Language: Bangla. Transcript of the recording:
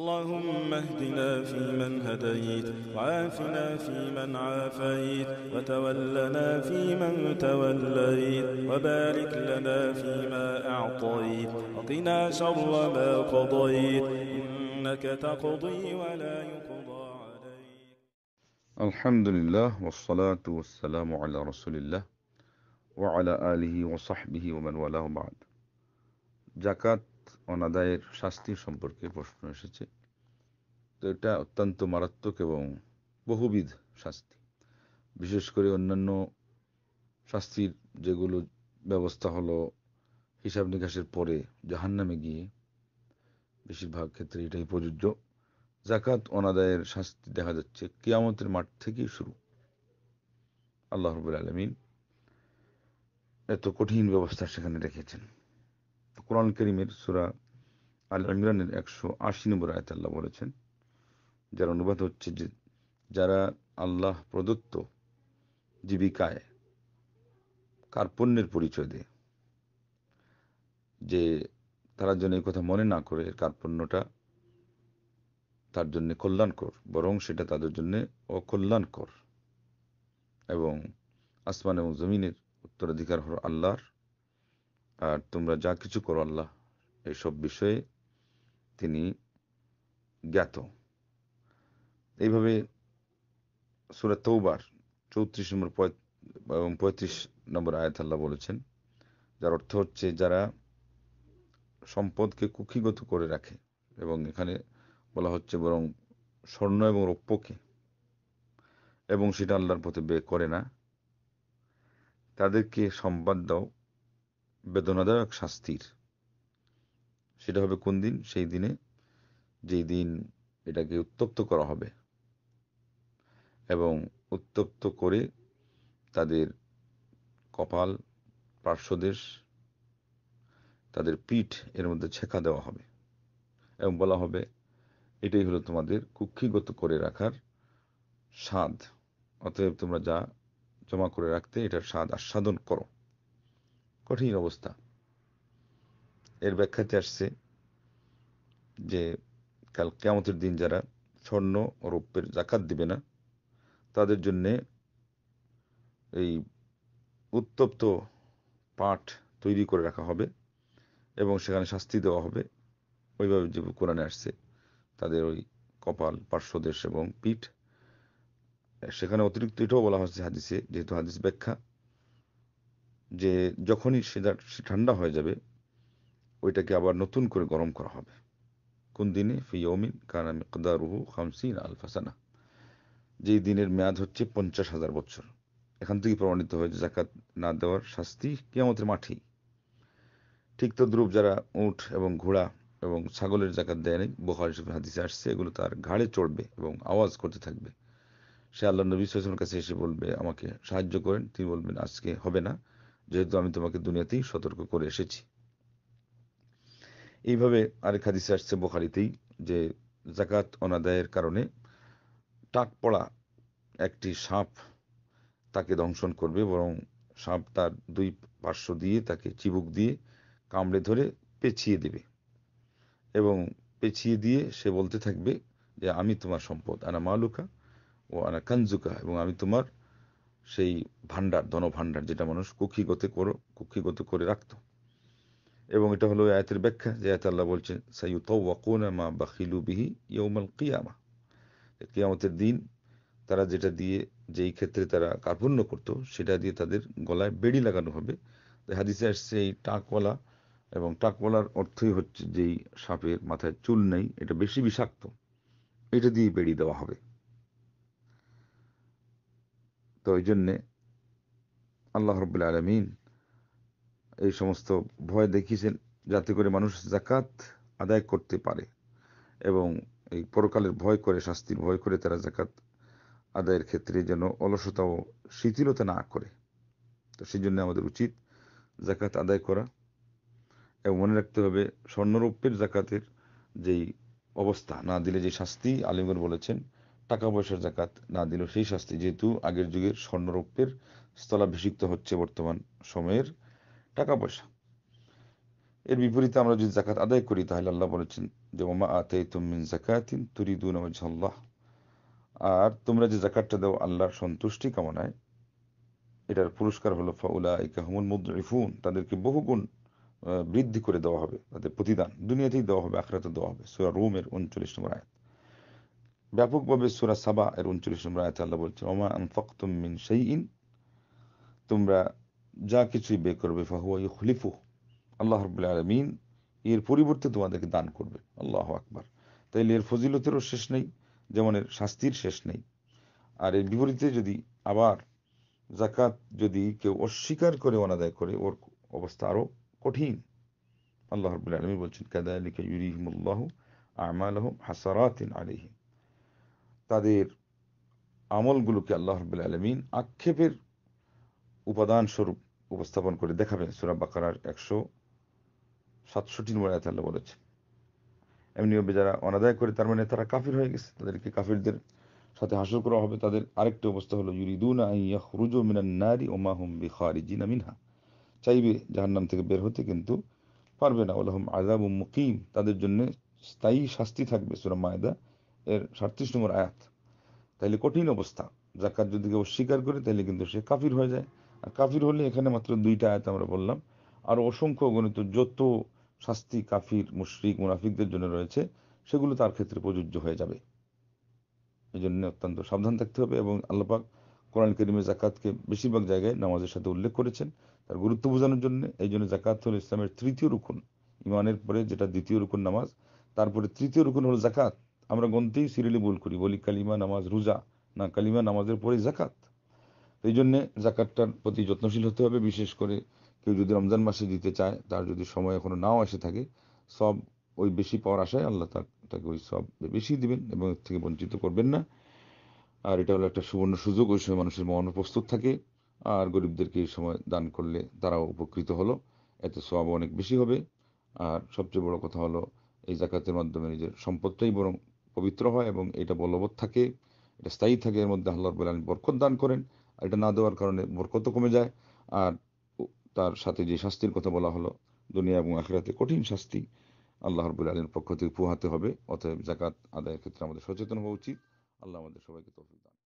اللهم اهدنا فيمن هديت وعافنا فيمن عافيت وتولنا فيمن توليت وبارك لنا فيما أعطيت وقنا شر ما قضيت إنك تقضي ولا يقضى عليك الحمد لله والصلاة والسلام على رسول الله وعلى آله وصحبه ومن والاه بعد জাকাত অনাদায়ের শাস্তি সম্পর্কে প্রশ্ন এসেছে তো এটা অত্যন্ত মারাত্মক এবং বহুবিধ শাস্তি বিশেষ করে অন্যান্য শাস্তির যেগুলো ব্যবস্থা হলো হিসাব নিকাশের পরে জাহান্নামে গিয়ে বেশিরভাগ ক্ষেত্রে এটাই প্রযোজ্য জাকাত অনাদায়ের শাস্তি দেখা যাচ্ছে কিয়ামতের মাঠ থেকেই শুরু আল্লাহ রবুল আলমিন এত কঠিন ব্যবস্থা সেখানে রেখেছেন কোরআন করিমের সুরা আল ইমরানের একশো আশি নম্বর আয়ত আল্লাহ বলেছেন যার অনুবাদ হচ্ছে যে যারা আল্লাহ প্রদত্ত জীবিকায় কার পণ্যের পরিচয় দেয় যে তারা যেন এই কথা মনে না করে কার পণ্যটা তার জন্য কল্যাণকর বরং সেটা তাদের জন্য অকল্যাণকর এবং আসমান এবং জমিনের উত্তরাধিকার হল আল্লাহর আর তোমরা যা কিছু করো আল্লাহ এসব বিষয়ে তিনি জ্ঞাত এইভাবে সুরা তৌবার চৌত্রিশ নম্বর এবং পঁয়ত্রিশ নম্বর আয়াত আল্লাহ বলেছেন যার অর্থ হচ্ছে যারা সম্পদকে কুক্ষিগত করে রাখে এবং এখানে বলা হচ্ছে বরং স্বর্ণ এবং রৌপ্যকে এবং সেটা আল্লাহর পথে ব্যয় করে না তাদেরকে সম্বাদ দাও বেদনাদায়ক শাস্তির সেটা হবে কোন দিন সেই দিনে যেই দিন এটাকে উত্তপ্ত করা হবে এবং উত্তপ্ত করে তাদের কপাল পার্শ্বদেশ তাদের পিঠ এর মধ্যে ছেঁকা দেওয়া হবে এবং বলা হবে এটাই হলো তোমাদের কুক্ষিগত করে রাখার স্বাদ অতএব তোমরা যা জমা করে রাখতে এটার স্বাদ আস্বাদন করো কঠিন অবস্থা এর ব্যাখ্যাতে আসছে যে কাল কেমতের দিন যারা স্বর্ণ ও রৌপ্যের জাকাত দিবে না তাদের জন্যে এই উত্তপ্ত পাঠ তৈরি করে রাখা হবে এবং সেখানে শাস্তি দেওয়া হবে ওইভাবে যে কোরআনে আসছে তাদের ওই কপাল পার্শ্বদেশ এবং পিঠ সেখানে অতিরিক্ত এটাও বলা হচ্ছে হাদিসে যেহেতু হাদিস ব্যাখ্যা যে যখনই সেটা ঠান্ডা হয়ে যাবে ওইটাকে আবার নতুন করে গরম করা হবে কোন দিনে ফিয়মিন কানা মিকদারুহু খামসিন ফাসানা যেই দিনের মেয়াদ হচ্ছে পঞ্চাশ হাজার বছর এখান থেকে প্রমাণিত হয়েছে জাকাত না দেওয়ার শাস্তি কেয়ামতের মাঠেই ঠিক তো দ্রুপ যারা উঠ এবং ঘোড়া এবং ছাগলের জাকাত দেয় নেই বোখারি হিসেবে হাদিসে আসছে এগুলো তার ঘাড়ে চড়বে এবং আওয়াজ করতে থাকবে সে আল্লাহ নবী সাল্লামের কাছে এসে বলবে আমাকে সাহায্য করেন তিনি বলবেন আজকে হবে না যেহেতু আমি তোমাকে দুনিয়াতেই সতর্ক করে এসেছি এইভাবে আরেক হাদিসে আসছে বোখারিতেই যে জাকাত অনাদায়ের কারণে টাক পড়া একটি সাপ তাকে দংশন করবে বরং সাপ তার দুই পার্শ্ব দিয়ে তাকে চিবুক দিয়ে কামড়ে ধরে পেছিয়ে দেবে এবং পেছিয়ে দিয়ে সে বলতে থাকবে যে আমি তোমার সম্পদ আনা মালুকা ও আনা কাঞ্জুকা এবং আমি তোমার সেই ভাণ্ডার ধনভাণ্ডার যেটা মানুষ কক্ষিগত করো কক্ষিগত করে রাখত এবং এটা হলো আয়াতের ব্যাখ্যা যে আয়াত আল্লাহ সাইয়ু সাইয়ুতাওয়াকুনা মা বাখিলু বিহি ইয়াউমাল কিয়ামা কিয়ামতের দিন তারা যেটা দিয়ে যেই ক্ষেত্রে তারা কার্পণ্য করত সেটা দিয়ে তাদের গলায় বেড়ি লাগানো হবে হাদিসে আসছে এই টাকওয়ালা এবং টাকওয়ালার অর্থই হচ্ছে যেই সাপের মাথায় চুল নেই এটা বেশি বিষাক্ত এটা দিয়ে বেড়ি দেওয়া হবে তো ওই জন্যে আল্লাহ রব্বুল আলমিন এই সমস্ত ভয় দেখিয়েছেন যাতে করে মানুষ জাকাত আদায় করতে পারে এবং এই পরকালের ভয় করে শাস্তির ভয় করে তারা জাকাত আদায়ের ক্ষেত্রে যেন অলসতা ও শিথিলতা না করে তো সেই জন্য আমাদের উচিত জাকাত আদায় করা এবং মনে রাখতে হবে স্বর্ণরৌপ্যের জাকাতের যেই অবস্থা না দিলে যে শাস্তি আলিমগর বলেছেন টাকা পয়সার জাকাত না দিল সেই শাস্তি যেহেতু আগের যুগের স্বর্ণরৌপ্যের স্থলাভিষিক্ত হচ্ছে বর্তমান সময়ের টাকা পয়সা এর বিপরীতে আমরা যদি জাকাত আদায় করি তাহলে আল্লাহ বলেছেন যে মামা আতে তুমিন জাকাতিন দু আল্লাহ আর তোমরা যে জাকাতটা দাও আল্লাহর সন্তুষ্টি কামনায় এটার পুরস্কার হলো ফাউলা ইকাহমুল মুদ্রিফুন তাদেরকে বহুগুণ বৃদ্ধি করে দেওয়া হবে তাদের প্রতিদান দুনিয়াতেই দেওয়া হবে আখরাতে দেওয়া হবে সুরা রোমের উনচল্লিশ নম্বর আয়াত ব্যাপকভাবে সুরা সাবা এর উনচল্লিশ নম্বর আয়াত আল্লাহ বলছে ওমা আনফাকতুম মিন শাইইন তোমরা যা কিছুই বে করবে ফাহুয়া ইউখলিফু আল্লাহ রাব্বুল আলামিন এর পরিবর্তে তোমাদেরকে দান করবে আল্লাহ আকবার তাইলে এর ফজিলতেরও শেষ নেই যেমন এর শাস্তির শেষ নেই আর এর বিপরীতে যদি আবার জাকাত যদি কেউ অস্বীকার করে অনাদায় করে ওর অবস্থা আরও কঠিন আল্লাহ রবুল আলমী বলছেন কাদা লিখে ইউরিহিমুল্লাহ আমালহম হাসারাতিন আলিহিম তাদের আমলগুলোকে আল্লাহ রবুল আলমিন আক্ষেপের উপাদান স্বরূপ উপস্থাপন করে দেখাবেন সুরা বাকারার একশো সাতষট্টি নম্বর আয়াত আল্লাহ বলেছে এমনিভাবে যারা অনাদায় করে তার মানে তারা কাফির হয়ে গেছে তাদেরকে কাফিরদের সাথে হাসল করা হবে তাদের আরেকটি অবস্থা হলো ওমা হুম মিনহা চাইবে যাহার নাম থেকে বের হতে কিন্তু পারবে না ওলাহম আজাব মুকিম তাদের জন্য স্থায়ী শাস্তি থাকবে সুরা মায়দা এর সাতত্রিশ নম্বর আয়াত তাইলে কঠিন অবস্থা জাকাত যদি কেউ স্বীকার করে তাহলে কিন্তু সে কাফির হয়ে যায় আর কাফির হলে এখানে মাত্র দুইটা আয়াত আমরা বললাম আর অসংখ্য গণিত যত শাস্তি কাফির মুশ্রিক মুনাফিকদের জন্য রয়েছে সেগুলো তার ক্ষেত্রে প্রযোজ্য হয়ে যাবে এই জন্য অত্যন্ত সাবধান থাকতে হবে এবং আল্লাপাক কোরআন করিমে জাকাতকে বেশিরভাগ জায়গায় নামাজের সাথে উল্লেখ করেছেন তার গুরুত্ব বোঝানোর জন্য এই জন্য জাকাত হল ইসলামের তৃতীয় রুকুন ইমানের পরে যেটা দ্বিতীয় রুকুন নামাজ তারপরে তৃতীয় রুকুন হল জাকাত আমরা গন্তেই সিরিলি ভুল করি বলি কালিমা নামাজ রোজা না কালিমা নামাজের পরে জাকাত এই জন্যে জাকাতটার প্রতি যত্নশীল হতে হবে বিশেষ করে কেউ যদি রমজান মাসে দিতে চায় তার যদি সময় এখনও নাও এসে থাকে সব ওই বেশি পাওয়ার আশায় আল্লাহ তাকে ওই সব বেশি দিবেন এবং এর থেকে বঞ্চিত করবেন না আর এটা হলো একটা সুবর্ণ সুযোগ ওই সময় মানুষের মন প্রস্তুত থাকে আর গরিবদেরকে এই সময় দান করলে তারাও উপকৃত হলো এতে সব অনেক বেশি হবে আর সবচেয়ে বড় কথা হলো এই জাকাতের মাধ্যমে নিজের সম্পদটাই বরং পবিত্র হয় এবং এটা বলবৎ থাকে এটা স্থায়ী থাকে এর মধ্যে আল্লাহ রবুল আলম বরকত দান করেন আর এটা না দেওয়ার কারণে বরকত কমে যায় আর তার সাথে যে শাস্তির কথা বলা হলো দুনিয়া এবং আখেরাতে কঠিন শাস্তি আল্লাহ রবুল আলমের পক্ষ থেকে পোহাতে হবে অতএব জাকাত আদায়ের ক্ষেত্রে আমাদের সচেতন হওয়া উচিত আল্লাহ আমাদের সবাইকে তফিক